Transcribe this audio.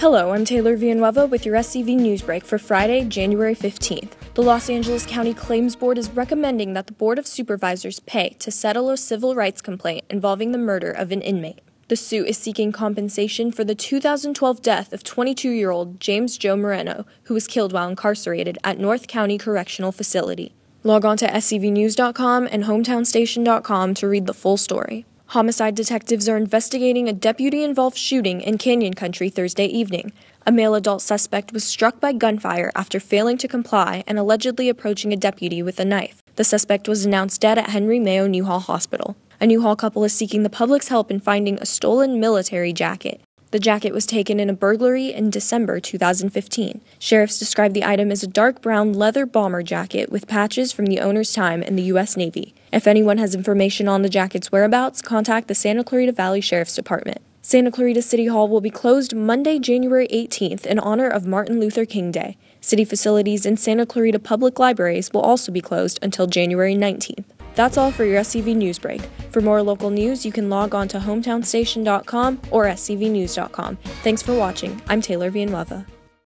Hello, I'm Taylor Villanueva with your SCV Newsbreak for Friday, January 15th. The Los Angeles County Claims Board is recommending that the Board of Supervisors pay to settle a civil rights complaint involving the murder of an inmate. The suit is seeking compensation for the 2012 death of 22 year old James Joe Moreno, who was killed while incarcerated at North County Correctional Facility. Log on to scvnews.com and hometownstation.com to read the full story. Homicide detectives are investigating a deputy involved shooting in Canyon Country Thursday evening. A male adult suspect was struck by gunfire after failing to comply and allegedly approaching a deputy with a knife. The suspect was announced dead at Henry Mayo Newhall Hospital. A Newhall couple is seeking the public's help in finding a stolen military jacket. The jacket was taken in a burglary in December 2015. Sheriffs described the item as a dark brown leather bomber jacket with patches from the owner's time in the U.S. Navy. If anyone has information on the jacket's whereabouts, contact the Santa Clarita Valley Sheriff's Department. Santa Clarita City Hall will be closed Monday, January 18th in honor of Martin Luther King Day. City facilities and Santa Clarita public libraries will also be closed until January 19th. That's all for your SCV News Break. For more local news, you can log on to hometownstation.com or scvnews.com. Thanks for watching. I'm Taylor Villanueva.